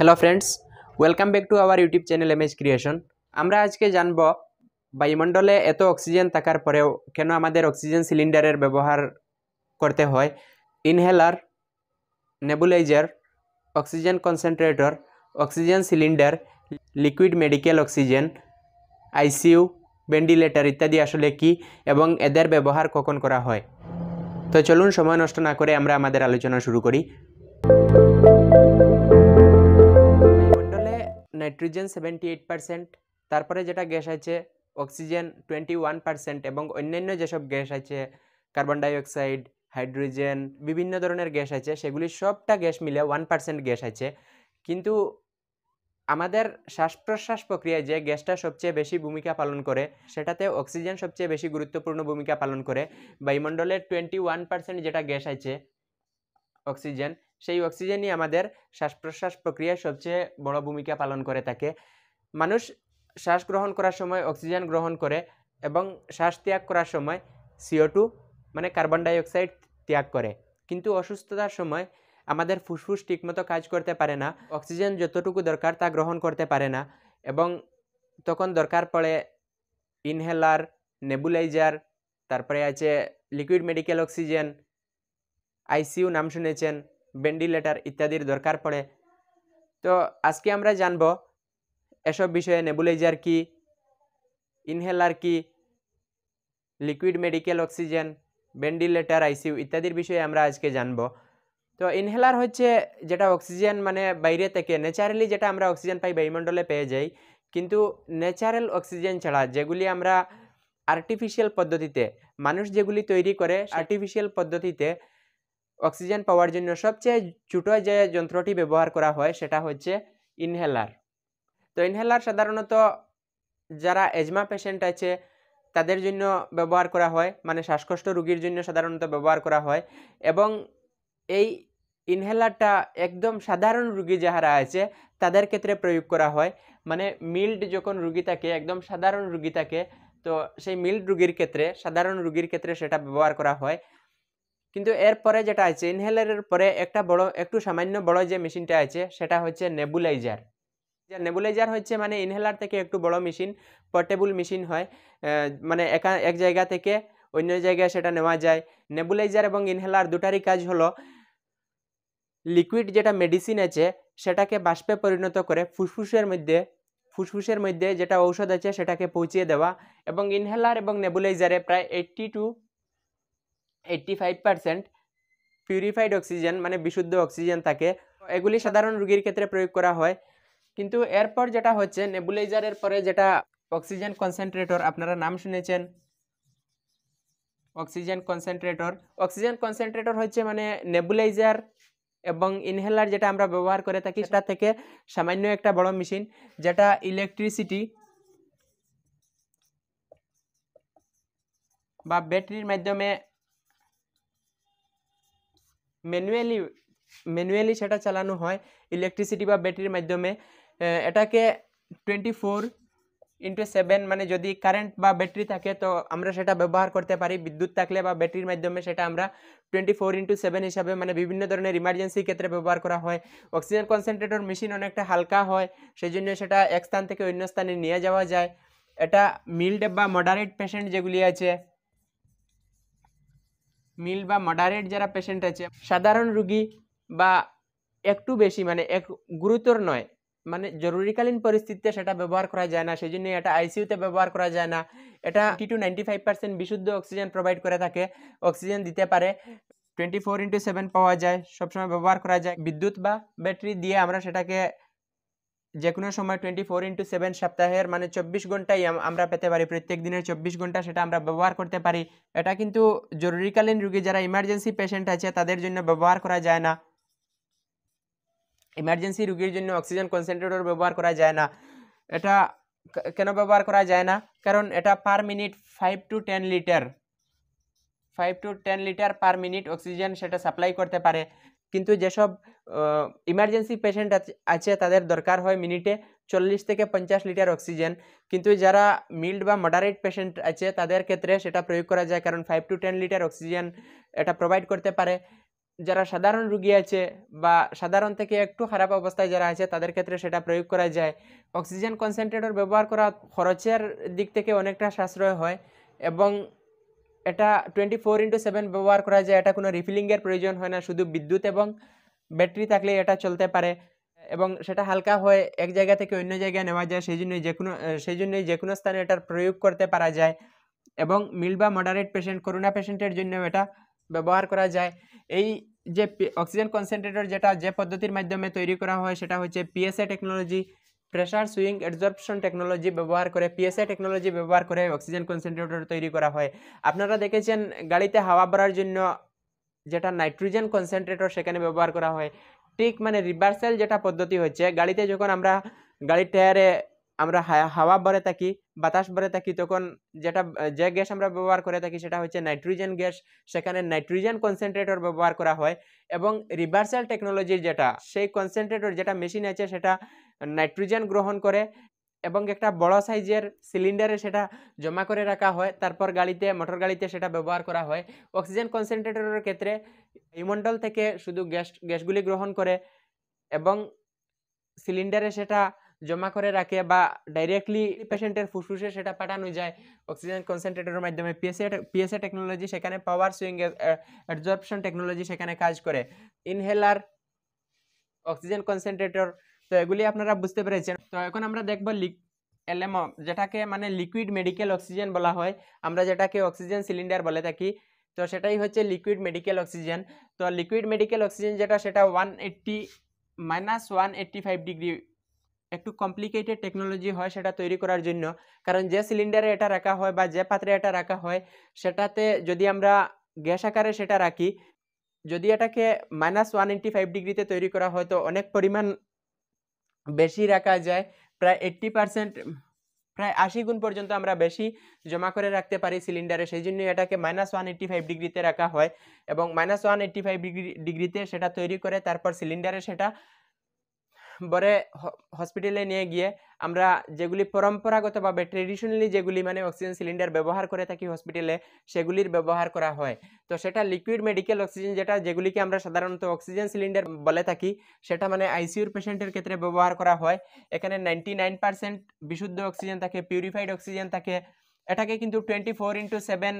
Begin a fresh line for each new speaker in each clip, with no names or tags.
Hello friends welcome back to our YouTube channel MS creation আমরা আজকে জানব বায়ুমণ্ডলে এত অক্সিজেন থাকার পরেও কেন আমাদের অক্সিজেন সিলিন্ডারের ব্যবহার করতে হয় inhaler nebuliser oxygen concentrator oxygen cylinder liquid medical oxygen ICU ventilator ইত্যাদি আসলে কি এবং এদের ব্যবহার কখন করা হয় তো চলুন সময় নষ্ট না করে আমরা আমাদের আলোচনা শুরু করি নাইট্রোজেন সেভেন্টি এইট পার্সেন্ট তারপরে যেটা গ্যাস আছে অক্সিজেন টোয়েন্টি ওয়ান পার্সেন্ট এবং অন্যান্য যেসব গ্যাস আছে কার্বন ডাইঅক্সাইড হাইড্রোজেন বিভিন্ন ধরনের গ্যাস আছে সেগুলি সবটা গ্যাস মিলে ওয়ান পার্সেন্ট গ্যাস আছে কিন্তু আমাদের শ্বাস প্রশ্বাস প্রক্রিয়ায় যে গ্যাসটা সবচেয়ে বেশি ভূমিকা পালন করে সেটাতে অক্সিজেন সবচেয়ে বেশি গুরুত্বপূর্ণ ভূমিকা পালন করে বায়ুমণ্ডলের টোয়েন্টি ওয়ান পার্সেন্ট যেটা গ্যাস আছে অক্সিজেন সেই অক্সিজেনই আমাদের শ্বাস প্রশ্বাস প্রক্রিয়ায় সবচেয়ে বড় ভূমিকা পালন করে থাকে মানুষ শ্বাস গ্রহণ করার সময় অক্সিজেন গ্রহণ করে এবং শ্বাস ত্যাগ করার সময় সিও টু মানে কার্বন ডাইঅক্সাইড ত্যাগ করে কিন্তু অসুস্থতার সময় আমাদের ফুসফুস ঠিকমতো কাজ করতে পারে না অক্সিজেন যতটুকু দরকার তা গ্রহণ করতে পারে না এবং তখন দরকার পড়ে ইনহেলার নেবুলাইজার তারপরে আছে লিকুইড মেডিকেল অক্সিজেন আইসিউ নাম শুনেছেন ভেন্টিলেটার ইত্যাদির দরকার পড়ে তো আজকে আমরা জানব এসব বিষয়ে নেবুলাইজার কি ইনহেলার কি liquid medical oxygen ventilator ICU ইত্যাদির বিষয়ে আমরা আজকে জানব তো ইনহেলার হচ্ছে যেটা অক্সিজেন মানে বাইরে থেকে ন্যাচারালি যেটা আমরা অক্সিজেন পাই বায়ুমণ্ডলে পেয়ে যাই কিন্তু ন্যাচারাল অক্সিজেন ছাড়া যেগুলি আমরা আর্টিফিশিয়াল পদ্ধতিতে মানুষ যেগুলি তৈরি করে আর্টিফিশিয়াল পদ্ধতিতে অক্সিজেন পাওয়ার জন্য সবচেয়ে ছোটো যে যন্ত্রটি ব্যবহার করা হয় সেটা হচ্ছে ইনহেলার তো ইনহেলার সাধারণত যারা এজমা পেশেন্ট আছে তাদের জন্য ব্যবহার করা হয় মানে শ্বাসকষ্ট রুগীর জন্য সাধারণত ব্যবহার করা হয় এবং এই ইনহেলারটা একদম সাধারণ রুগী যাহারা আছে তাদের ক্ষেত্রে প্রয়োগ করা হয় মানে মিল্ড যখন রুগী থাকে একদম সাধারণ রুগী থাকে তো সেই মিল্ড রুগীর ক্ষেত্রে সাধারণ রুগীর ক্ষেত্রে সেটা ব্যবহার করা হয় কিন্তু এরপরে যেটা আছে ইনহেলারের পরে একটা বড় একটু সামান্য বড় যে মেশিনটা আছে সেটা হচ্ছে নেবুলাইজার নেবুলাইজার হচ্ছে মানে ইনহেলার থেকে একটু বড় মেশিন পোর্টেবল মেশিন হয় মানে একা এক জায়গা থেকে অন্য জায়গায় সেটা নেওয়া যায় নেবুলাইজার এবং ইনহেলার দুটারই কাজ হলো লিকুইড যেটা মেডিসিন আছে সেটাকে বাষ্পে পরিণত করে ফুসফুসের মধ্যে ফুসফুসের মধ্যে যেটা ঔষধ আছে সেটাকে পৌঁছিয়ে দেওয়া এবং ইনহেলার এবং নেবুলাইজারে প্রায় eighty two eighty five percent purified oxygen মানে বিশুদ্ধ অক্সিজেন থাকে এগুলি আচ্ছা। সাধারণ রুগীর ক্ষেত্রে প্রয়োগ করা হয় কিন্তু এরপর যেটা হচ্ছে নেবুলাইজারের পরে যেটা অক্সিজেন কনসেন্ট্রেটর আপনারা নাম শুনেছেন অক্সিজেন কনসেন্ট্রেটর অক্সিজেন কনসেন্ট্রেটর হচ্ছে মানে নেবুলাইজার এবং ইনহেলার যেটা আমরা ব্যবহার করে থাকি সেটা থেকে সামান্য একটা বড় মেশিন যেটা ইলেকট্রিসিটি বা ব্যাটারির মাধ্যমে ম্যানুয়ালি ম্যানুয়ালি সেটা চালানো হয় ইলেকট্রিসিটি বা ব্যাটারির মাধ্যমে এটাকে টোয়েন্টি ফোর ইন্টু সেভেন মানে যদি কারেন্ট বা ব্যাটারি থাকে তো আমরা সেটা ব্যবহার করতে পারি বিদ্যুৎ থাকলে বা ব্যাটারির মাধ্যমে সেটা আমরা টোয়েন্টি ফোর ইন্টু সেভেন হিসাবে মানে বিভিন্ন ধরনের ইমার্জেন্সি ক্ষেত্রে ব্যবহার করা হয় অক্সিজেন কনসেন্ট্রেটর মেশিন অনেকটা হালকা হয় সেই জন্য সেটা এক স্থান থেকে অন্য স্থানে নিয়ে যাওয়া যায় এটা মিল্ড বা মডারেট পেশেন্ট যেগুলি আছে মিল বা মডারেট যারা পেশেন্ট আছে সাধারণ রুগী বা একটু বেশি মানে এক গুরুতর নয় মানে জরুরিকালীন পরিস্থিতিতে সেটা ব্যবহার করা যায় না সেই জন্য এটা আইসিউতে ব্যবহার করা যায় না এটা টি টু নাইনটি ফাইভ পার্সেন্ট বিশুদ্ধ অক্সিজেন প্রোভাইড করে থাকে অক্সিজেন দিতে পারে টোয়েন্টি ফোর ইন্টু সেভেন পাওয়া যায় সবসময় ব্যবহার করা যায় বিদ্যুৎ বা ব্যাটারি দিয়ে আমরা সেটাকে যে কোনো সময় টোয়েন্টি ফোর ইন্টু সেভেন সপ্তাহের মানে চব্বিশ ঘন্টাই আমরা পেতে পারি প্রত্যেক দিনের চব্বিশ ঘন্টা সেটা আমরা ব্যবহার করতে পারি এটা কিন্তু জরুরিকালীন রুগী যারা ইমার্জেন্সি পেশেন্ট আছে তাদের জন্য ব্যবহার করা যায় না ইমার্জেন্সি রুগীর জন্য অক্সিজেন কনসেন্ট্রেটর ব্যবহার করা যায় না এটা কেন ব্যবহার করা যায় না কারণ এটা per minute five to ten litre five to ten litre per minute oxygen সেটা সাপ্লাই করতে পারে কিন্তু যেসব ইমার্জেন্সি পেশেন্ট আছে তাদের দরকার হয় মিনিটে চল্লিশ থেকে পঞ্চাশ লিটার অক্সিজেন কিন্তু যারা মিল্ড বা মডারেট পেশেন্ট আছে তাদের ক্ষেত্রে সেটা প্রয়োগ করা যায় কারণ five to ten litre oxygen এটা প্রোভাইড করতে পারে যারা সাধারণ রুগী আছে বা সাধারণ থেকে একটু খারাপ অবস্থায় যারা আছে তাদের ক্ষেত্রে সেটা প্রয়োগ করা যায় অক্সিজেন কনসেন্ট্রেটর ব্যবহার করা খরচের দিক থেকে অনেকটা সাশ্রয় হয় এবং এটা টোয়েন্টি ফোর ইন্টু সেভেন ব্যবহার করা যায় এটা কোনো রিফিলিংয়ের প্রয়োজন হয় না শুধু বিদ্যুৎ এবং ব্যাটারি থাকলে এটা চলতে পারে এবং সেটা হালকা হয়ে এক জায়গা থেকে অন্য জায়গায় নেওয়া যায় সেই জন্যই যে কোনো সেই জন্যই যে কোনো স্থানে এটার প্রয়োগ করতে পারা যায় এবং মিল বা মডারেট পেশেন্ট করোনা পেশেন্টের জন্য এটা ব্যবহার করা যায় এই যে অক্সিজেন কনসেন্ট্রেটর যেটা যে পদ্ধতির মাধ্যমে তৈরি করা হয় সেটা হচ্ছে PSA technology pressure swing adsorption technology ব্যবহার করে পিএসআই টেকনোলজি ব্যবহার করে অক্সিজেন কনসেন্ট্রেটর তৈরি করা হয় আপনারা দেখেছেন গাড়িতে হাওয়া ভরার জন্য যেটা নাইট্রোজেন কনসেন্ট্রেটর সেখানে ব্যবহার করা হয় ঠিক মানে রিভার্সেল যেটা পদ্ধতি হচ্ছে গাড়িতে যখন আমরা গাড়ির টায়ারে আমরা হাওয়া ভরে থাকি বাতাস ভরে থাকি তখন যেটা যে গ্যাস আমরা ব্যবহার করে থাকি সেটা হচ্ছে নাইট্রোজেন গ্যাস সেখানে নাইট্রোজেন কনসেন্ট্রেটর ব্যবহার করা হয় এবং রিভার্সাল টেকনোলজির যেটা সেই কনসেন্ট্রেটর যেটা মেশিন আছে সেটা নাইট্রোজেন গ্রহণ করে এবং একটা বড় সাইজের সিলিন্ডারে সেটা জমা করে রাখা হয় তারপর গাড়িতে মোটর গাড়িতে সেটা ব্যবহার করা হয় অক্সিজেন কনসেন্ট্রেটরের ক্ষেত্রে হিমণ্ডল থেকে শুধু গ্যাস গ্যাসগুলি গ্রহণ করে এবং সিলিন্ডারে সেটা জমা করে রাখে বা ডাইরেক্টলি পেশেন্টের ফুসফুসে সেটা পাঠানো যায় অক্সিজেন কনসেন্ট্রেটরের মাধ্যমে পিএসএ পিএসএ টেকনোলজি সেখানে পাওয়ার সুইং অ্যাডজর্পশন টেকনোলজি সেখানে কাজ করে ইনহেলার অক্সিজেন কনসেন্ট্রেটর তো এগুলি আপনারা বুঝতে পেরেছেন তো এখন আমরা দেখব লিক এলএমও যেটাকে মানে লিকুইড মেডিকেল অক্সিজেন বলা হয় আমরা যেটাকে অক্সিজেন সিলিন্ডার বলে থাকি তো সেটাই হচ্ছে লিকুইড মেডিকেল অক্সিজেন তো লিকুইড মেডিকেল অক্সিজেন যেটা সেটা one eighty minus one eighty five degree একটু কমপ্লিকেটেড টেকনোলজি হয় সেটা তৈরি করার জন্য কারণ যে সিলিন্ডারে এটা রাখা হয় বা যে পাত্রে এটা রাখা হয় সেটাতে যদি আমরা গ্যাস আকারে সেটা রাখি যদি এটাকে মাইনাস ওয়ান এইট্টি ফাইভ ডিগ্রিতে তৈরি করা হয় তো অনেক পরিমাণ বেশি রাখা যায় প্রায় এইট্টি পার্সেন্ট প্রায় আশি গুণ পর্যন্ত আমরা বেশি জমা করে রাখতে পারি সিলিন্ডারে সেই জন্য এটাকে মাইনাস ওয়ান এইট্টি ফাইভ ডিগ্রিতে রাখা হয় এবং minus one eighty five degree ডিগ্রিতে সেটা তৈরি করে তারপর সিলিন্ডারে সেটা বরে হসপিটালে নিয়ে গিয়ে আমরা যেগুলি পরম্পরাগতভাবে ট্রেডিশনালি যেগুলি মানে অক্সিজেন সিলিন্ডার ব্যবহার করে থাকি হসপিটালে সেগুলির ব্যবহার করা হয় তো সেটা লিকুইড মেডিকেল অক্সিজেন যেটা যেগুলিকে আমরা সাধারণত অক্সিজেন সিলিন্ডার বলে থাকি সেটা মানে আইসিউর পেশেন্টের ক্ষেত্রে ব্যবহার করা হয় এখানে নাইনটি বিশুদ্ধ অক্সিজেন থাকে পিউরিফাইড অক্সিজেন থাকে এটাকে কিন্তু টোয়েন্টি ফোর ইন্টু সেভেন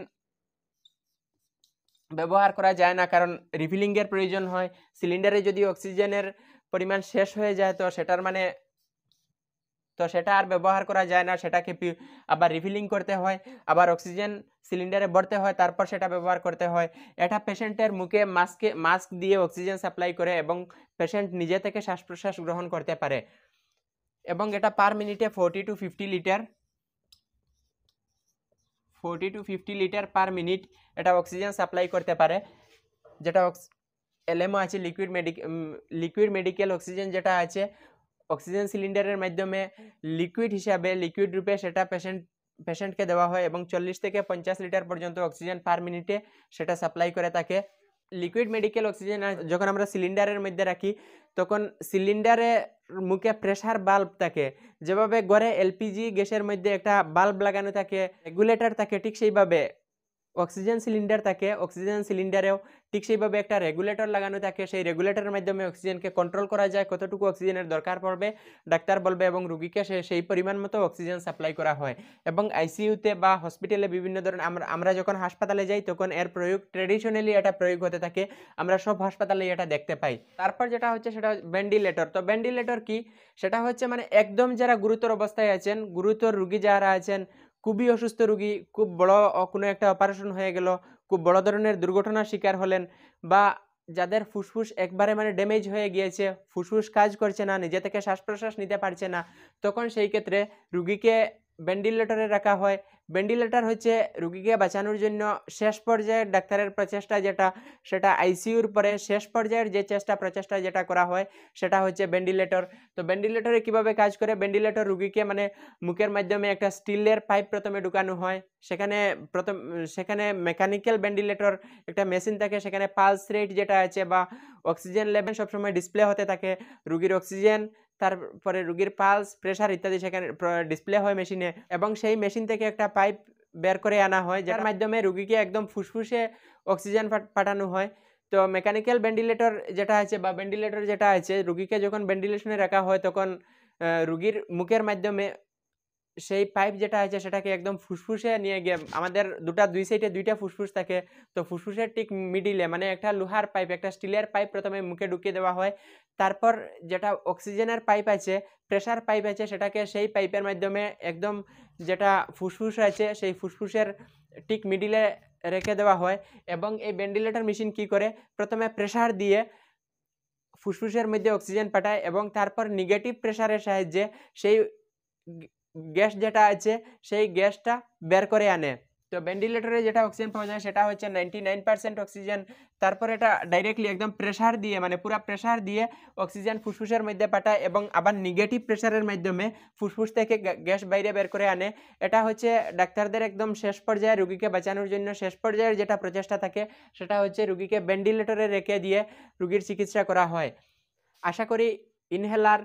ব্যবহার করা যায় না কারণ রিফিলিংয়ের প্রয়োজন হয় সিলিন্ডারে যদি অক্সিজেনের পরিমাণ শেষ হয়ে যায় তো সেটার মানে তো সেটা আর ব্যবহার করা যায় না সেটাকে আবার রিফিলিং করতে হয় আবার অক্সিজেন সিলিন্ডারে ভরতে হয় তারপর সেটা ব্যবহার করতে হয় এটা পেশেন্টের মুখে মাস্কে মাস্ক দিয়ে অক্সিজেন সাপ্লাই করে এবং পেশেন্ট নিজে থেকে শ্বাস প্রশ্বাস গ্রহণ করতে পারে এবং এটা পার মিনিটে forty to fifty litre forty to fifty litre per minute এটা অক্সিজেন সাপ্লাই করতে পারে যেটা এলএমও আছে liquid medic liquid medical oxygen যেটা আছে অক্সিজেন সিলিন্ডারের মাধ্যমে লিকুইড হিসাবে লিকুইড রূপে সেটা পেশেন্ট পেশেন্টকে দেওয়া হয় এবং চল্লিশ থেকে পঞ্চাশ লিটার পর্যন্ত অক্সিজেন পার মিনিটে সেটা সাপ্লাই করে তাকে লিকুইড মেডিকেল অক্সিজেন যখন আমরা সিলিন্ডারের মধ্যে রাখি তখন সিলিন্ডারের মুখে প্রেশার বাল্ব থাকে যেভাবে গড়ে এলপিজি গ্যাসের মধ্যে একটা বাল্ব লাগানো থাকে রেগুলেটর থাকে ঠিক সেইভাবে অক্সিজেন সিলিন্ডার থাকে অক্সিজেন সিলিন্ডারেও ঠিক সেইভাবে একটা রেগুলেটর লাগানো থাকে সেই রেগুলেটরের মাধ্যমে অক্সিজেনকে কন্ট্রোল করা যায় কতটুকু অক্সিজেনের দরকার পড়বে ডাক্তার বলবে এবং রুগীকে সে সেই পরিমাণ মতো অক্সিজেন সাপ্লাই করা হয় এবং আইসিইউতে বা হসপিটালে বিভিন্ন ধরনের আমরা যখন হাসপাতালে যাই তখন এর প্রয়োগ ট্রেডিশনালি এটা প্রয়োগ হতে থাকে আমরা সব হাসপাতালে এটা দেখতে পাই তারপর যেটা হচ্ছে সেটা ভেন্টিলেটর তো ভেন্টিলেটর কি সেটা হচ্ছে মানে একদম যারা গুরুতর অবস্থায় আছেন গুরুতর রুগী যারা আছেন খুবই অসুস্থ রুগী খুব বড় কোনো একটা অপারেশন হয়ে গেল খুব বড় ধরনের দুর্ঘটনার শিকার হলেন বা যাদের ফুসফুস একবারে মানে ড্যামেজ হয়ে গিয়েছে ফুসফুস কাজ করছে না নিজে থেকে শ্বাস প্রশ্বাস নিতে পারছে না তখন সেই ক্ষেত্রে রুগীকে ভেন্টিলেটরে রাখা হয় ভেন্টিলেটার হচ্ছে রুগীকে বাঁচানোর জন্য শেষ পর্যায়ের ডাক্তারের প্রচেষ্টা যেটা সেটা আইসিউর পরে শেষ পর্যায়ের যে চেষ্টা প্রচেষ্টা যেটা করা হয় সেটা হচ্ছে ভেন্টিলেটর তো ভেন্টিলেটরে কিভাবে কাজ করে ভেন্টিলেটর রুগীকে মানে মুখের মাধ্যমে একটা স্টিলের পাইপ প্রথমে ঢুকানো হয় সেখানে প্রথম সেখানে মেকানিক্যাল ভেন্টিলেটর একটা মেশিন থাকে সেখানে পালস রেট যেটা আছে বা অক্সিজেন লেভেল সবসময় ডিসপ্লে হতে থাকে রুগীর অক্সিজেন তারপরে রুগীর পালস প্রেশার ইত্যাদি সেখানে ডিসপ্লে হয় মেশিনে এবং সেই মেশিন থেকে একটা পাইপ বের করে আনা হয় যার মাধ্যমে রুগীকে একদম ফুসফুসে অক্সিজেন পাঠানো হয় তো মেকানিক্যাল ভেন্টিলেটর যেটা আছে বা ভেন্টিলেটর যেটা আছে রুগীকে যখন ভেন্টিলেশনে রাখা হয় তখন রুগীর মুখের মাধ্যমে সেই পাইপ যেটা আছে সেটাকে একদম ফুসফুসে নিয়ে গিয়ে আমাদের দুটা দুই সাইডে দুইটা ফুসফুস থাকে তো ফুসফুসের ঠিক মিডিলে মানে একটা লোহার পাইপ একটা স্টিলের পাইপ প্রথমে মুখে ঢুকিয়ে দেওয়া হয় তারপর যেটা অক্সিজেনের পাইপ আছে প্রেশার পাইপ আছে সেটাকে সেই পাইপের মাধ্যমে একদম যেটা ফুসফুস আছে সেই ফুসফুসের ঠিক মিডিলে রেখে দেওয়া হয় এবং এই ভেন্টিলেটর মেশিন কি করে প্রথমে প্রেশার দিয়ে ফুসফুসের মধ্যে অক্সিজেন পাঠায় এবং তারপর নেগেটিভ প্রেশারের সাহায্যে সেই গ্যাস যেটা আছে সেই গ্যাসটা বের করে আনে তো ভেন্টিলেটরে যেটা অক্সিজেন পাওয়া যায় সেটা হচ্ছে নাইনটি নাইন পার্সেন্ট অক্সিজেন তারপরে এটা ডাইরেক্টলি একদম প্রেশার দিয়ে মানে পুরো প্রেশার দিয়ে অক্সিজেন ফুসফুসের মধ্যে পাঠায় এবং আবার নেগেটিভ প্রেশারের মাধ্যমে ফুসফুস থেকে গ্যাস বাইরে বের করে আনে এটা হচ্ছে ডাক্তারদের একদম শেষ পর্যায়ে রুগীকে বাঁচানোর জন্য শেষ পর্যায়ের যেটা প্রচেষ্টা থাকে সেটা হচ্ছে রুগীকে ভেন্টিলেটরে রেখে দিয়ে রুগীর চিকিৎসা করা হয় আশা করি inhaler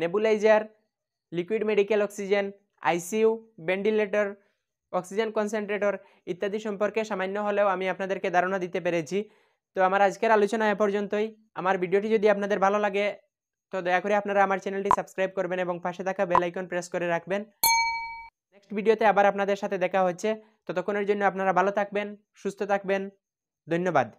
nebuliser liquid medical oxygen ICU ventilator oxygen concentrator ইত্যাদি সম্পর্কে সামান্য হলেও আমি আপনাদেরকে ধারণা দিতে পেরেছি তো আমার আজকের আলোচনা এ পর্যন্তই আমার ভিডিওটি যদি আপনাদের ভালো লাগে তো দয়া করে আপনারা আমার চ্যানেলটি সাবস্ক্রাইব করবেন এবং পাশে থাকা বেলাইকন প্রেস করে রাখবেন নেক্সট ভিডিওতে আবার আপনাদের সাথে দেখা হচ্ছে ততক্ষণের জন্য আপনারা ভালো থাকবেন সুস্থ থাকবেন ধন্যবাদ